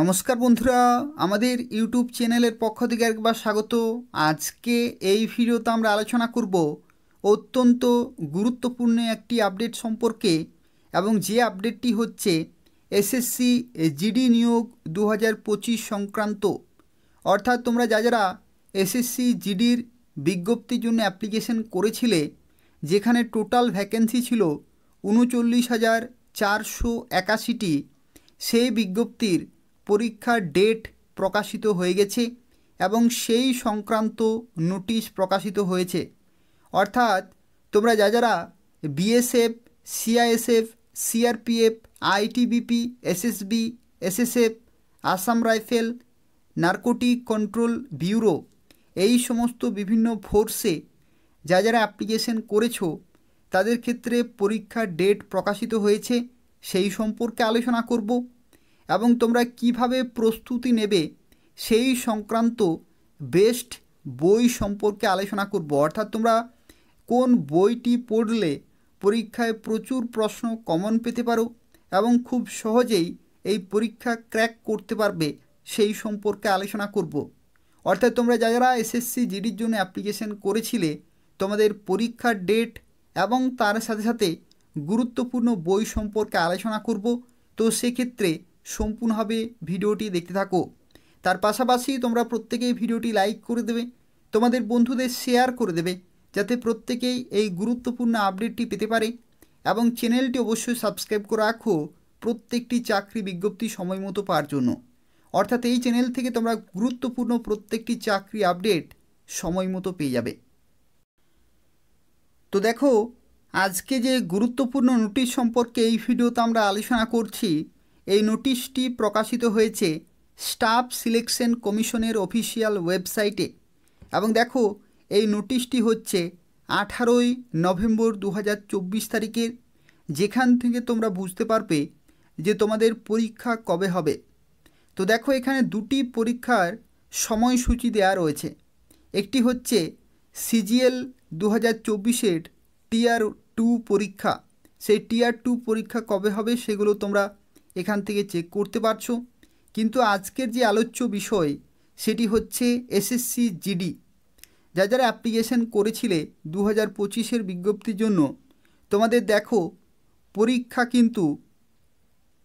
নমস্কার বন্ধুরা আমাদের ইউটিউব চ্যানেলের পক্ষ থেকে একবার স্বাগত আজকে এই ভিডিওতে আমরা আলোচনা করব অত্যন্ত গুরুত্বপূর্ণ একটি আপডেট সম্পর্কে এবং যে আপডেটটি হচ্ছে এসএসসি জিডি নিয়োগ দু সংক্রান্ত অর্থাৎ তোমরা যা যারা এসএসসি জিডির বিজ্ঞপ্তির জন্য অ্যাপ্লিকেশন করেছিলে যেখানে টোটাল ভ্যাকেন্সি ছিল উনচল্লিশ হাজার চারশো একাশিটি সেই বিজ্ঞপ্তির পরীক্ষার ডেট প্রকাশিত হয়ে গেছে এবং সেই সংক্রান্ত নোটিশ প্রকাশিত হয়েছে অর্থাৎ তোমরা যা যারা BSF CISF CRPF ITBP SSB SSF Assam rifle narcotic control bureau এই সমস্ত বিভিন্ন ফোর্সে যা যারা অ্যাপ্লিকেশন করেছো তাদের ক্ষেত্রে পরীক্ষার ডেট প্রকাশিত হয়েছে সেই সম্পর্কে আলোচনা করব এবং তোমরা কিভাবে প্রস্তুতি নেবে সেই সংক্রান্ত বেস্ট বই সম্পর্কে আলোচনা করব অর্থাৎ তোমরা কোন বইটি পড়লে পরীক্ষায় প্রচুর প্রশ্ন কমন পেতে পারো এবং খুব সহজেই এই পরীক্ষা ক্র্যাক করতে পারবে সেই সম্পর্কে আলোচনা করব অর্থাৎ তোমরা যারা এসএসসি জিডির জন্য অ্যাপ্লিকেশন করেছিলে তোমাদের পরীক্ষার ডেট এবং তার সাথে সাথে গুরুত্বপূর্ণ বই সম্পর্কে আলোচনা করব তো সেক্ষেত্রে সম্পূর্ণভাবে ভিডিওটি দেখতে থাকো তার পাশাপাশি তোমরা প্রত্যেকেই ভিডিওটি লাইক করে দেবে তোমাদের বন্ধুদের শেয়ার করে দেবে যাতে প্রত্যেকেই এই গুরুত্বপূর্ণ আপডেটটি পেতে পারে এবং চ্যানেলটি অবশ্যই সাবস্ক্রাইব করে রাখো প্রত্যেকটি চাকরি বিজ্ঞপ্তি সময় মতো পাওয়ার জন্য অর্থাৎ এই চ্যানেল থেকে তোমরা গুরুত্বপূর্ণ প্রত্যেকটি চাকরি আপডেট সময় মতো পেয়ে যাবে তো দেখো আজকে যে গুরুত্বপূর্ণ নোটিশ সম্পর্কে এই ভিডিওতে আমরা আলোচনা করছি এই নোটিশটি প্রকাশিত হয়েছে স্টাফ সিলেকশন কমিশনের অফিসিয়াল ওয়েবসাইটে এবং দেখো এই নোটিশটি হচ্ছে আঠারোই নভেম্বর দু তারিখের যেখান থেকে তোমরা বুঝতে পারবে যে তোমাদের পরীক্ষা কবে হবে তো দেখো এখানে দুটি পরীক্ষার সময়সূচি দেয়া রয়েছে একটি হচ্ছে সিজিএল দু হাজার চব্বিশের টিআর টু পরীক্ষা সেই টিআর টু পরীক্ষা কবে হবে সেগুলো তোমরা এখান থেকে চেক করতে পারছো কিন্তু আজকের যে আলোচ্য বিষয় সেটি হচ্ছে এসএসসি জিডি যা যারা অ্যাপ্লিকেশন করেছিলে দু হাজার পঁচিশের বিজ্ঞপ্তির জন্য তোমাদের দেখো পরীক্ষা কিন্তু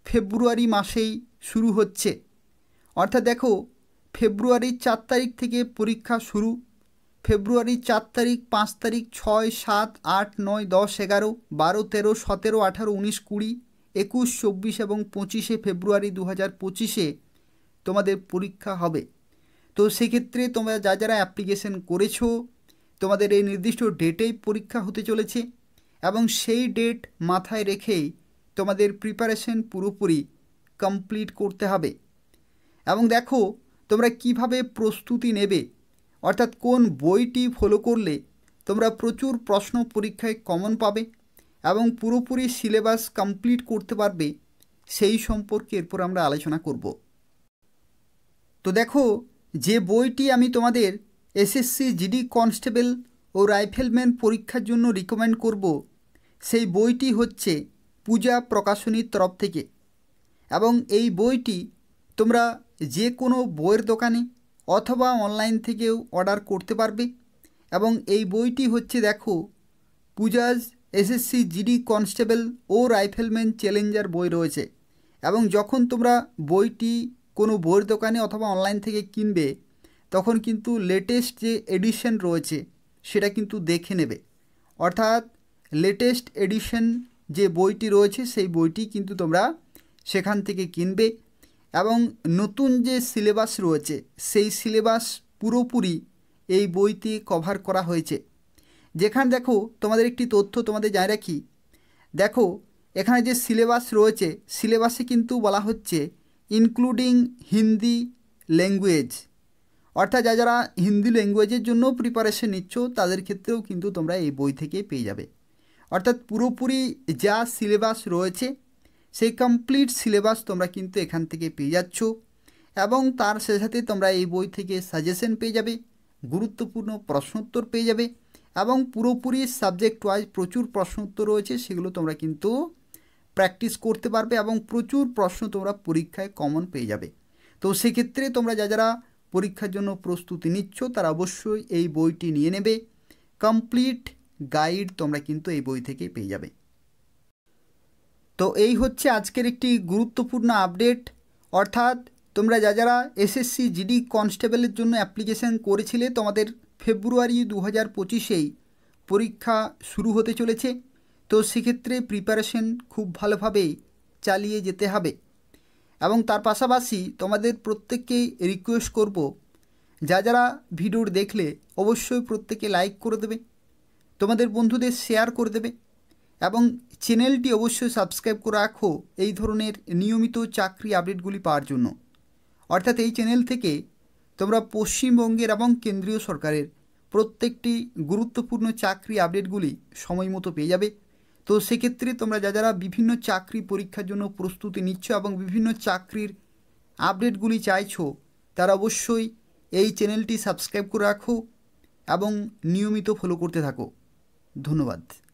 ফেব্রুয়ারি মাসেই শুরু হচ্ছে অর্থাৎ দেখো ফেব্রুয়ারির চার তারিখ থেকে পরীক্ষা শুরু ফেব্রুয়ারির চার তারিখ পাঁচ তারিখ ছয় সাত আট নয় দশ এগারো বারো তেরো সতেরো আঠারো উনিশ কুড়ি একুশ চব্বিশ এবং পঁচিশে ফেব্রুয়ারি দু হাজার পঁচিশে তোমাদের পরীক্ষা হবে তো সেক্ষেত্রে তোমরা যা যারা অ্যাপ্লিকেশন করেছো তোমাদের এই নির্দিষ্ট ডেটেই পরীক্ষা হতে চলেছে এবং সেই ডেট মাথায় রেখেই তোমাদের প্রিপারেশন পুরোপুরি কমপ্লিট করতে হবে এবং দেখো তোমরা কিভাবে প্রস্তুতি নেবে অর্থাৎ কোন বইটি ফলো করলে তোমরা প্রচুর প্রশ্ন পরীক্ষায় কমন পাবে এবং পুরোপুরি সিলেবাস কমপ্লিট করতে পারবে সেই সম্পর্কে এরপর আমরা আলোচনা করব তো দেখো যে বইটি আমি তোমাদের এসএসসি জিডি কনস্টেবল ও রাইফেলম্যান পরীক্ষার জন্য রিকমেন্ড করব সেই বইটি হচ্ছে পূজা প্রকাশনীর তরফ থেকে এবং এই বইটি তোমরা যে কোনো বইয়ের দোকানে অথবা অনলাইন থেকেও অর্ডার করতে পারবে এবং এই বইটি হচ্ছে দেখো পূজাজ এসএসসি জিডি কনস্টেবল ও রাইফেলম্যান চ্যালেঞ্জার বই রয়েছে এবং যখন তোমরা বইটি কোনো বইয়ের দোকানে অথবা অনলাইন থেকে কিনবে তখন কিন্তু লেটেস্ট যে এডিশন রয়েছে সেটা কিন্তু দেখে নেবে অর্থাৎ লেটেস্ট এডিশন যে বইটি রয়েছে সেই বইটি কিন্তু তোমরা সেখান থেকে কিনবে এবং নতুন যে সিলেবাস রয়েছে সেই সিলেবাস পুরোপুরি এই বইতে কভার করা হয়েছে যেখানে দেখো তোমাদের একটি তথ্য তোমাদের জানিয়ে রাখি দেখো এখানে যে সিলেবাস রয়েছে সিলেবাসে কিন্তু বলা হচ্ছে ইনক্লুডিং হিন্দি ল্যাঙ্গুয়েজ অর্থাৎ যা যারা হিন্দি ল্যাঙ্গুয়েজের জন্য প্রিপারেশন নিচ্ছ তাদের ক্ষেত্রেও কিন্তু তোমরা এই বই থেকে পেয়ে যাবে অর্থাৎ পুরোপুরি যা সিলেবাস রয়েছে সেই কমপ্লিট সিলেবাস তোমরা কিন্তু এখান থেকে পেয়ে যাচ্ছ এবং তার সাথে সাথে তোমরা এই বই থেকে সাজেশন পেয়ে যাবে গুরুত্বপূর্ণ প্রশ্নোত্তর পেয়ে যাবে এবং পুরোপুরি সাবজেক্ট ওয়াইজ প্রচুর প্রশ্ন উত্তর রয়েছে সেগুলো তোমরা কিন্তু প্র্যাকটিস করতে পারবে এবং প্রচুর প্রশ্ন তোমরা পরীক্ষায় কমন পেয়ে যাবে তো সেক্ষেত্রে তোমরা যা যারা পরীক্ষার জন্য প্রস্তুতি নিচ্ছ তারা অবশ্যই এই বইটি নিয়ে নেবে কমপ্লিট গাইড তোমরা কিন্তু এই বই থেকে পেয়ে যাবে তো এই হচ্ছে আজকের একটি গুরুত্বপূর্ণ আপডেট অর্থাৎ তোমরা যা যারা এসএসসি জিডি কনস্টেবলের জন্য অ্যাপ্লিকেশান করেছিলে তোমাদের ফেব্রুয়ারি দু হাজার পঁচিশেই পরীক্ষা শুরু হতে চলেছে তো সেক্ষেত্রে প্রিপারেশন খুব ভালোভাবে চালিয়ে যেতে হবে এবং তার পাশাপাশি তোমাদের প্রত্যেককেই রিকোয়েস্ট করব যা যারা ভিডিওর দেখলে অবশ্যই প্রত্যেকে লাইক করে দেবে তোমাদের বন্ধুদের শেয়ার করে দেবে এবং চ্যানেলটি অবশ্যই সাবস্ক্রাইব করে রাখো এই ধরনের নিয়মিত চাকরি আপডেটগুলি পাওয়ার জন্য অর্থাৎ এই চ্যানেল থেকে তোমরা পশ্চিমবঙ্গের এবং কেন্দ্রীয় সরকারের প্রত্যেকটি গুরুত্বপূর্ণ চাকরি আপডেটগুলি সময় মতো পেয়ে যাবে তো সেক্ষেত্রে তোমরা যা যারা বিভিন্ন চাকরি পরীক্ষার জন্য প্রস্তুতি নিচ্ছ এবং বিভিন্ন চাকরির আপডেটগুলি চাইছো তারা অবশ্যই এই চ্যানেলটি সাবস্ক্রাইব করে রাখো এবং নিয়মিত ফলো করতে থাকো ধন্যবাদ